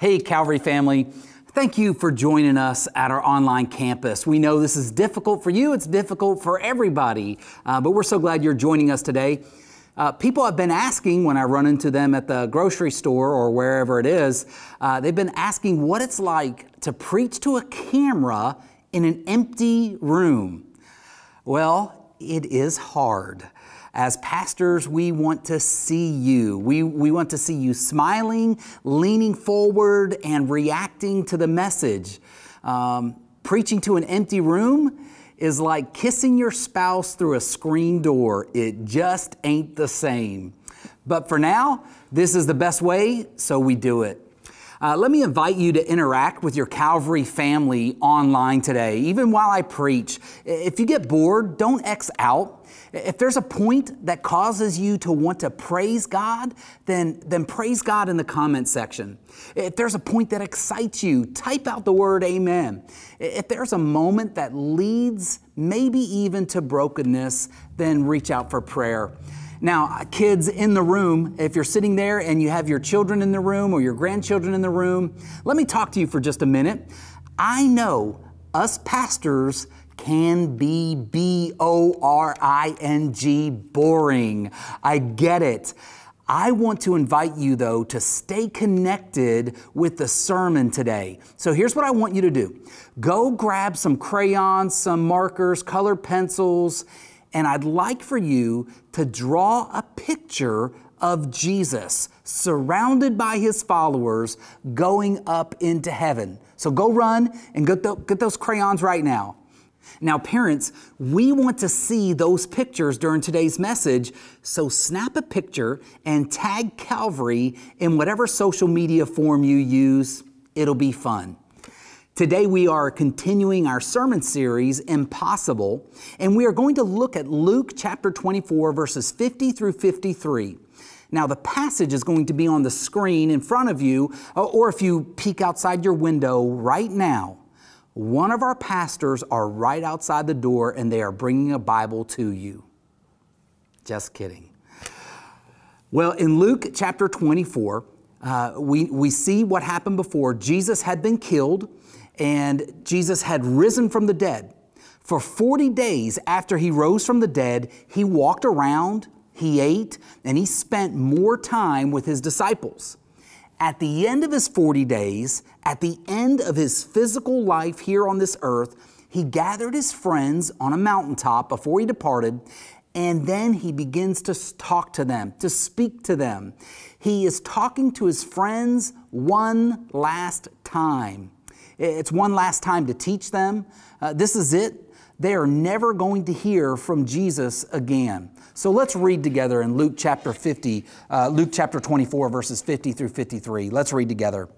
Hey, Calvary family. Thank you for joining us at our online campus. We know this is difficult for you, it's difficult for everybody, uh, but we're so glad you're joining us today. Uh, people have been asking when I run into them at the grocery store or wherever it is, uh, they've been asking what it's like to preach to a camera in an empty room. Well, it is hard. As pastors, we want to see you. We, we want to see you smiling, leaning forward, and reacting to the message. Um, preaching to an empty room is like kissing your spouse through a screen door, it just ain't the same. But for now, this is the best way, so we do it. Uh, let me invite you to interact with your Calvary family online today, even while I preach. If you get bored, don't X out. If there's a point that causes you to want to praise God, then, then praise God in the comment section. If there's a point that excites you, type out the word amen. If there's a moment that leads maybe even to brokenness, then reach out for prayer. Now, kids in the room, if you're sitting there and you have your children in the room or your grandchildren in the room, let me talk to you for just a minute. I know us pastors can be B O R I N G boring. I get it. I want to invite you, though, to stay connected with the sermon today. So here's what I want you to do go grab some crayons, some markers, color pencils, and I'd like for you to draw a picture of Jesus surrounded by his followers going up into heaven. So go run and get, the, get those crayons right now. Now, parents, we want to see those pictures during today's message, so snap a picture and tag Calvary in whatever social media form you use. It'll be fun. Today, we are continuing our sermon series, Impossible, and we are going to look at Luke chapter 24, verses 50 through 53. Now, the passage is going to be on the screen in front of you, uh, or if you peek outside your window right now, one of our pastors are right outside the door and they are bringing a Bible to you. Just kidding. Well, in Luke chapter 24, uh, we, we see what happened before. Jesus had been killed and Jesus had risen from the dead. For 40 days after he rose from the dead, he walked around, he ate, and he spent more time with his disciples. At the end of his 40 days, at the end of his physical life here on this earth, he gathered his friends on a mountaintop before he departed, and then he begins to talk to them, to speak to them. He is talking to his friends one last time. It's one last time to teach them. Uh, this is it. They are never going to hear from Jesus again. So let's read together in Luke chapter 50, uh, Luke chapter 24, verses 50 through 53. Let's read together.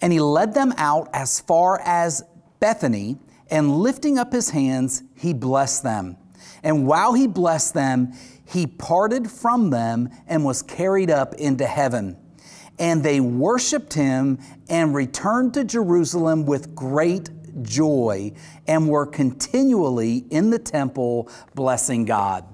And he led them out as far as Bethany, and lifting up his hands, he blessed them. And while he blessed them, he parted from them and was carried up into heaven and they worshiped him and returned to Jerusalem with great joy and were continually in the temple blessing God.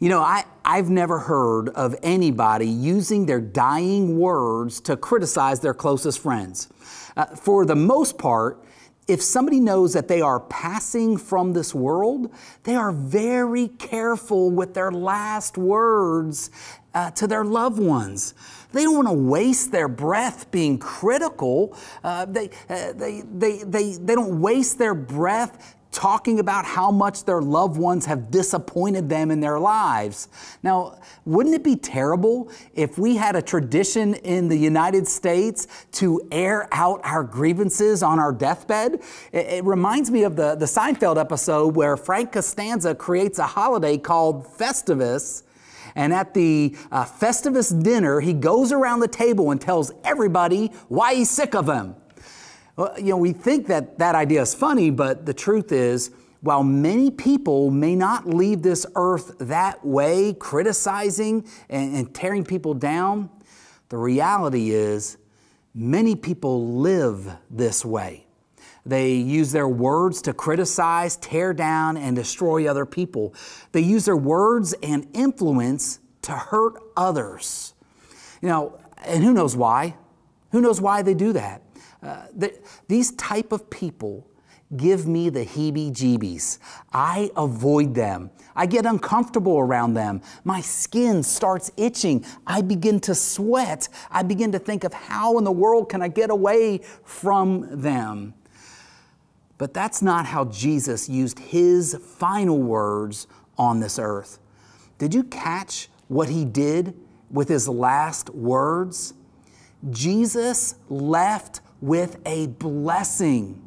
You know, I, I've never heard of anybody using their dying words to criticize their closest friends. Uh, for the most part, if somebody knows that they are passing from this world, they are very careful with their last words uh, to their loved ones. They don't want to waste their breath being critical. Uh, they, uh, they, they, they, they don't waste their breath talking about how much their loved ones have disappointed them in their lives. Now, wouldn't it be terrible if we had a tradition in the United States to air out our grievances on our deathbed? It, it reminds me of the, the Seinfeld episode where Frank Costanza creates a holiday called Festivus and at the uh, Festivus dinner, he goes around the table and tells everybody why he's sick of them. Well, you know, we think that that idea is funny, but the truth is, while many people may not leave this earth that way, criticizing and, and tearing people down, the reality is many people live this way. They use their words to criticize, tear down, and destroy other people. They use their words and influence to hurt others. You know, and who knows why? Who knows why they do that? Uh, the, these type of people give me the heebie-jeebies. I avoid them. I get uncomfortable around them. My skin starts itching. I begin to sweat. I begin to think of how in the world can I get away from them. But that's not how Jesus used his final words on this earth. Did you catch what he did with his last words? Jesus left with a blessing.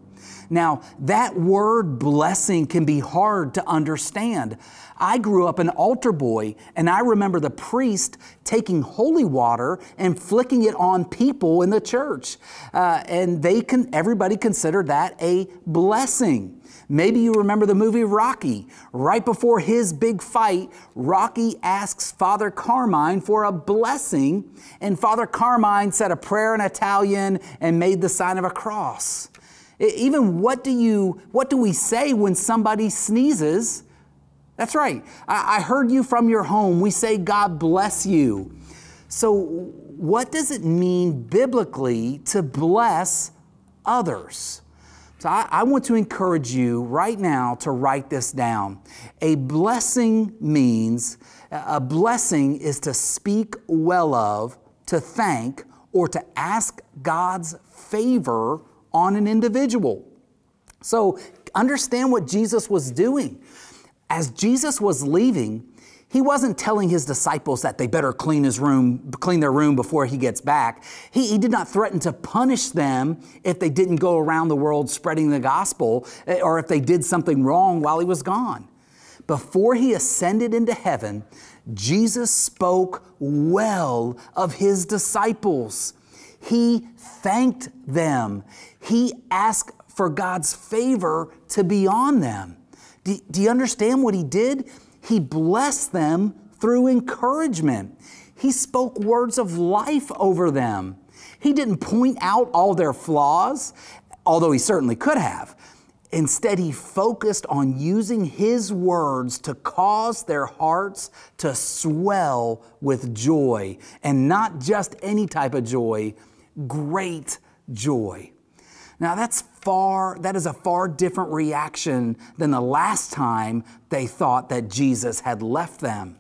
Now, that word blessing can be hard to understand. I grew up an altar boy, and I remember the priest taking holy water and flicking it on people in the church. Uh, and they can, everybody considered that a blessing. Maybe you remember the movie Rocky. Right before his big fight, Rocky asks Father Carmine for a blessing, and Father Carmine said a prayer in Italian and made the sign of a cross. Even what do you, what do we say when somebody sneezes? That's right. I, I heard you from your home. We say, God bless you. So, what does it mean biblically to bless others? So, I, I want to encourage you right now to write this down. A blessing means, a blessing is to speak well of, to thank, or to ask God's favor on an individual. So understand what Jesus was doing. As Jesus was leaving, he wasn't telling his disciples that they better clean his room, clean their room before he gets back. He, he, did not threaten to punish them if they didn't go around the world spreading the gospel eh, or if they did something wrong while he was gone. Before he ascended into heaven, Jesus spoke well of his disciples. He thanked them. He asked for God's favor to be on them. Do, do you understand what he did? He blessed them through encouragement. He spoke words of life over them. He didn't point out all their flaws, although he certainly could have. Instead, he focused on using his words to cause their hearts to swell with joy, and not just any type of joy, great joy. Now that's far, that is a far different reaction than the last time they thought that Jesus had left them.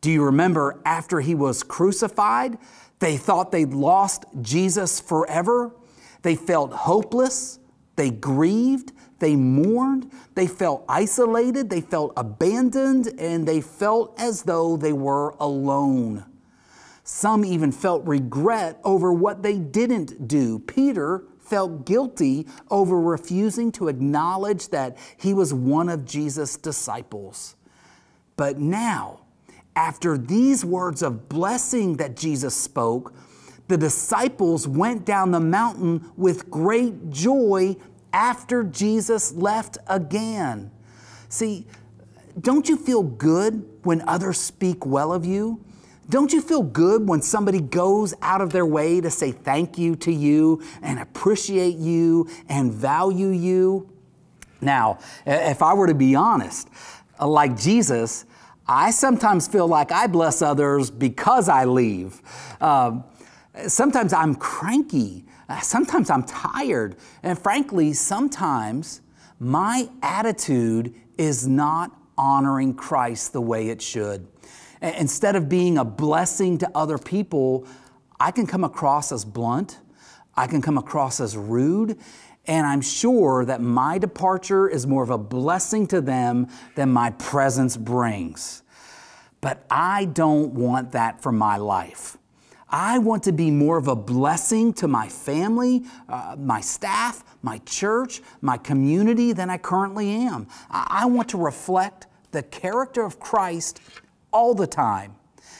Do you remember after he was crucified, they thought they'd lost Jesus forever? They felt hopeless, they grieved, they mourned, they felt isolated, they felt abandoned, and they felt as though they were alone. Some even felt regret over what they didn't do. Peter felt guilty over refusing to acknowledge that he was one of Jesus' disciples. But now, after these words of blessing that Jesus spoke, the disciples went down the mountain with great joy after Jesus left again. See, don't you feel good when others speak well of you? Don't you feel good when somebody goes out of their way to say thank you to you and appreciate you and value you? Now, if I were to be honest, uh, like Jesus, I sometimes feel like I bless others because I leave. Um, sometimes I'm cranky. Uh, sometimes I'm tired. And frankly, sometimes my attitude is not honoring Christ the way it should. Instead of being a blessing to other people, I can come across as blunt, I can come across as rude, and I'm sure that my departure is more of a blessing to them than my presence brings. But I don't want that for my life. I want to be more of a blessing to my family, uh, my staff, my church, my community than I currently am. I, I want to reflect the character of Christ all the time.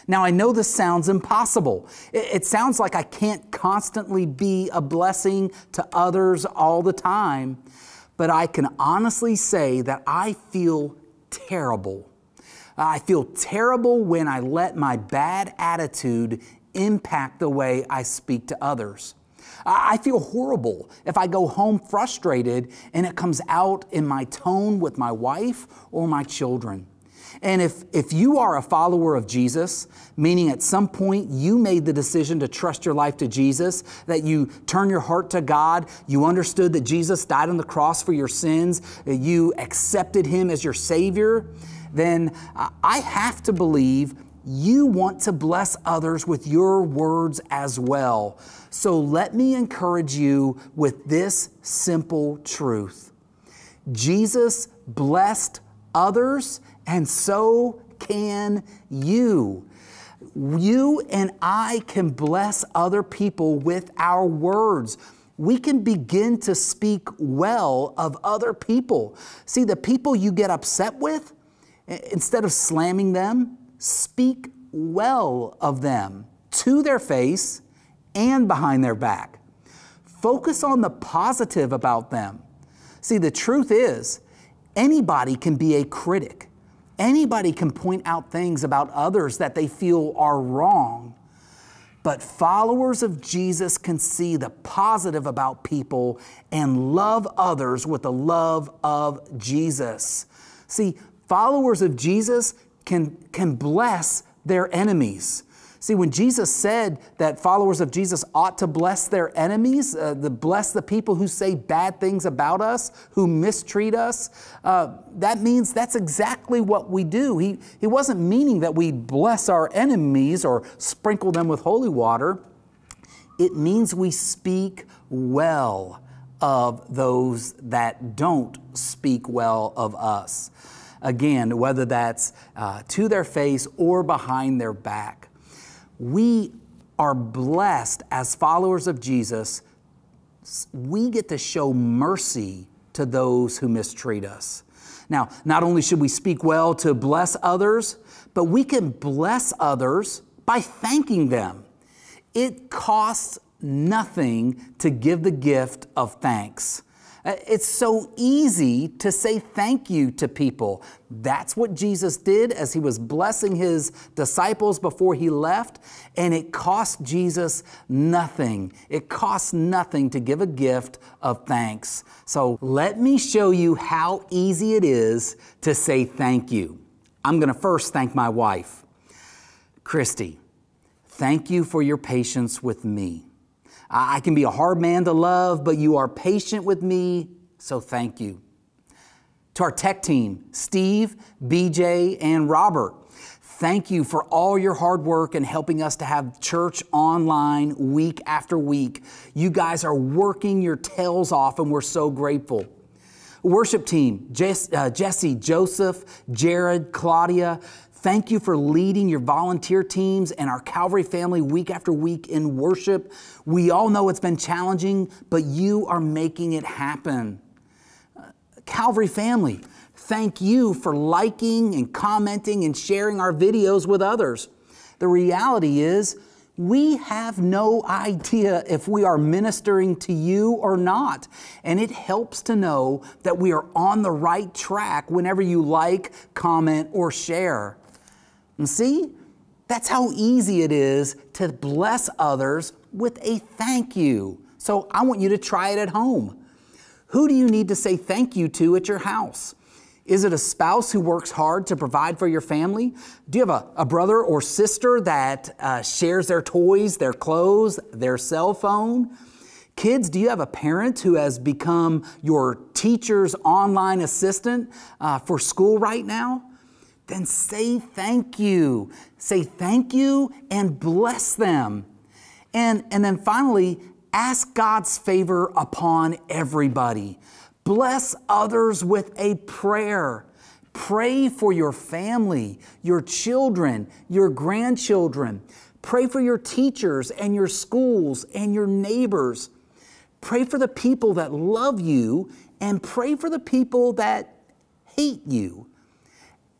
Now, I know this sounds impossible. It, sounds like I can't constantly be a blessing to others all the time, but I can honestly say that I feel terrible. I feel terrible when I let my bad attitude impact the way I speak to others. I feel horrible if I go home frustrated and it comes out in my tone with my wife or my children. And if, if you are a follower of Jesus, meaning at some point you made the decision to trust your life to Jesus, that you turn your heart to God, you understood that Jesus died on the cross for your sins, that you accepted Him as your Savior, then I have to believe you want to bless others with your words as well. So let me encourage you with this simple truth Jesus blessed others and so can you. You and I can bless other people with our words. We can begin to speak well of other people. See, the people you get upset with, instead of slamming them, speak well of them to their face and behind their back. Focus on the positive about them. See, the truth is, anybody can be a critic. Anybody can point out things about others that they feel are wrong, but followers of Jesus can see the positive about people and love others with the love of Jesus. See, followers of Jesus can, can bless their enemies. See, when Jesus said that followers of Jesus ought to bless their enemies, uh, the bless the people who say bad things about us, who mistreat us, uh, that means that's exactly what we do. He, he wasn't meaning that we bless our enemies or sprinkle them with holy water. It means we speak well of those that don't speak well of us. Again, whether that's uh, to their face or behind their back we are blessed as followers of Jesus. We get to show mercy to those who mistreat us. Now, not only should we speak well to bless others, but we can bless others by thanking them. It costs nothing to give the gift of thanks. Uh, it's so easy to say thank you to people. That's what Jesus did as he was blessing his disciples before he left, and it cost Jesus nothing. It costs nothing to give a gift of thanks. So let me show you how easy it is to say thank you. I'm going to first thank my wife, Christy. Thank you for your patience with me. I can be a hard man to love, but you are patient with me, so thank you. To our tech team, Steve, BJ, and Robert, thank you for all your hard work and helping us to have church online week after week. You guys are working your tails off, and we're so grateful. Worship team, uh, Jesse, Joseph, Jared, Claudia, Thank you for leading your volunteer teams and our Calvary family week after week in worship. We all know it's been challenging, but you are making it happen. Calvary family, thank you for liking and commenting and sharing our videos with others. The reality is, we have no idea if we are ministering to you or not. And it helps to know that we are on the right track whenever you like, comment, or share. And see, that's how easy it is to bless others with a thank you. So I want you to try it at home. Who do you need to say thank you to at your house? Is it a spouse who works hard to provide for your family? Do you have a, a brother or sister that uh, shares their toys, their clothes, their cell phone? Kids, do you have a parent who has become your teacher's online assistant uh, for school right now? then say thank you. Say thank you and bless them. And, and then finally, ask God's favor upon everybody. Bless others with a prayer. Pray for your family, your children, your grandchildren. Pray for your teachers and your schools and your neighbors. Pray for the people that love you and pray for the people that hate you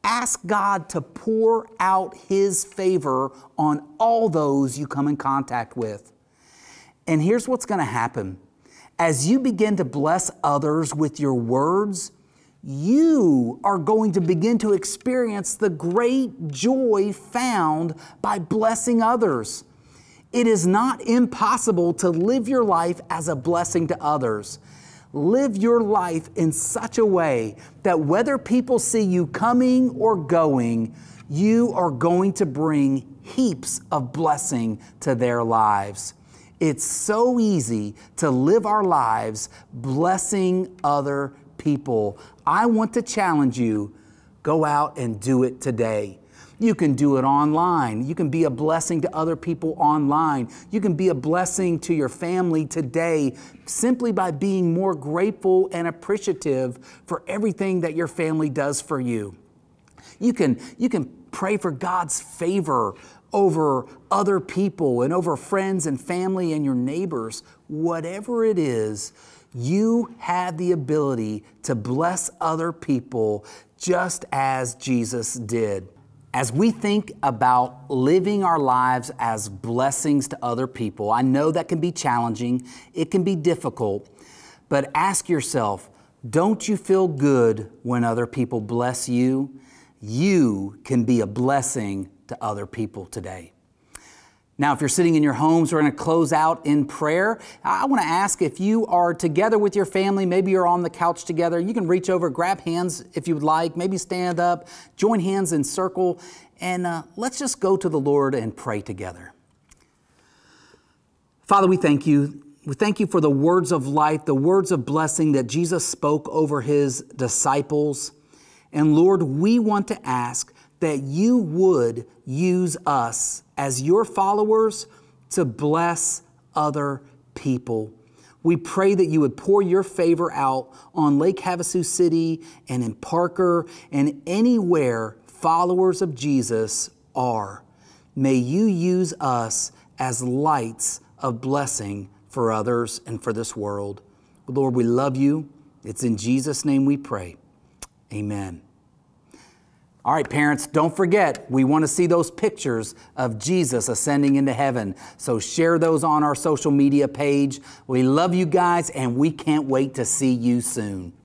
ask God to pour out His favor on all those you come in contact with. And here's what's going to happen as you begin to bless others with your words, you are going to begin to experience the great joy found by blessing others. It is not impossible to live your life as a blessing to others. Live your life in such a way that whether people see you coming or going, you are going to bring heaps of blessing to their lives. It's so easy to live our lives blessing other people. I want to challenge you go out and do it today. You can do it online. You can be a blessing to other people online. You can be a blessing to your family today simply by being more grateful and appreciative for everything that your family does for you. You can, you can pray for God's favor over other people and over friends and family and your neighbors, whatever it is, you have the ability to bless other people just as Jesus did. As we think about living our lives as blessings to other people, I know that can be challenging, it can be difficult, but ask yourself don't you feel good when other people bless you? You can be a blessing to other people today. Now, if you're sitting in your homes, we're going to close out in prayer. I want to ask if you are together with your family, maybe you're on the couch together, you can reach over, grab hands if you would like, maybe stand up, join hands in circle, and uh, let's just go to the Lord and pray together. Father, we thank you. We thank you for the words of life, the words of blessing that Jesus spoke over his disciples. And Lord, we want to ask that you would use us as your followers to bless other people. We pray that you would pour your favor out on Lake Havasu City and in Parker and anywhere followers of Jesus are. May you use us as lights of blessing for others and for this world. Lord, we love you. It's in Jesus' name we pray. Amen. All right, parents, don't forget, we want to see those pictures of Jesus ascending into heaven. So share those on our social media page. We love you guys, and we can't wait to see you soon.